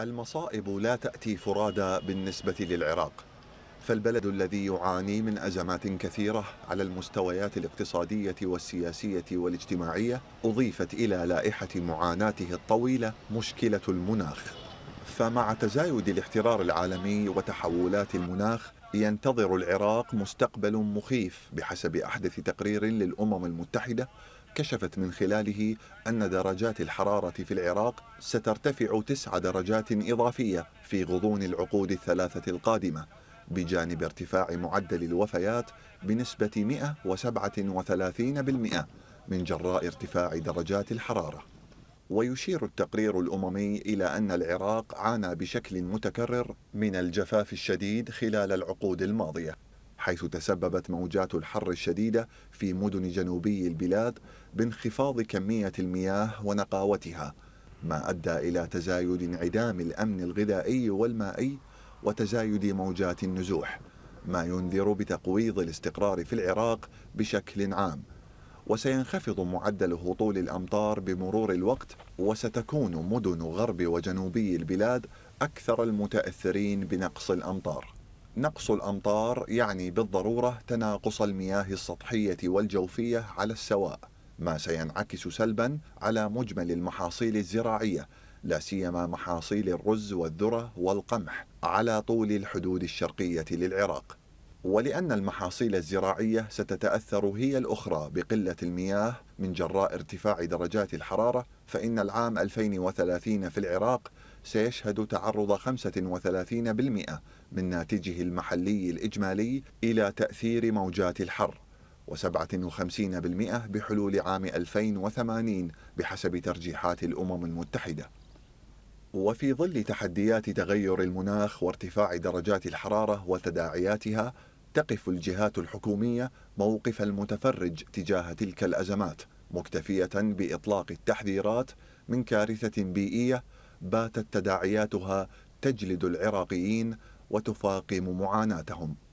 المصائب لا تأتي فرادى بالنسبة للعراق فالبلد الذي يعاني من أزمات كثيرة على المستويات الاقتصادية والسياسية والاجتماعية أضيفت إلى لائحة معاناته الطويلة مشكلة المناخ فمع تزايد الاحترار العالمي وتحولات المناخ ينتظر العراق مستقبل مخيف بحسب أحدث تقرير للأمم المتحدة كشفت من خلاله أن درجات الحرارة في العراق سترتفع تسع درجات إضافية في غضون العقود الثلاثة القادمة بجانب ارتفاع معدل الوفيات بنسبة 137% من جراء ارتفاع درجات الحرارة ويشير التقرير الأممي إلى أن العراق عانى بشكل متكرر من الجفاف الشديد خلال العقود الماضية حيث تسببت موجات الحر الشديدة في مدن جنوبي البلاد بانخفاض كمية المياه ونقاوتها ما أدى إلى تزايد انعدام الأمن الغذائي والمائي وتزايد موجات النزوح ما ينذر بتقويض الاستقرار في العراق بشكل عام وسينخفض معدل هطول الأمطار بمرور الوقت وستكون مدن غرب وجنوبي البلاد أكثر المتأثرين بنقص الأمطار نقص الأمطار يعني بالضرورة تناقص المياه السطحية والجوفية على السواء ما سينعكس سلبا على مجمل المحاصيل الزراعية لا سيما محاصيل الرز والذرة والقمح على طول الحدود الشرقية للعراق ولأن المحاصيل الزراعية ستتأثر هي الأخرى بقلة المياه من جراء ارتفاع درجات الحرارة فإن العام 2030 في العراق سيشهد تعرض 35% من ناتجه المحلي الإجمالي إلى تأثير موجات الحر و57% بحلول عام 2080 بحسب ترجيحات الأمم المتحدة وفي ظل تحديات تغير المناخ وارتفاع درجات الحرارة وتداعياتها تقف الجهات الحكومية موقف المتفرج تجاه تلك الأزمات مكتفية بإطلاق التحذيرات من كارثة بيئية باتت تداعياتها تجلد العراقيين وتفاقم معاناتهم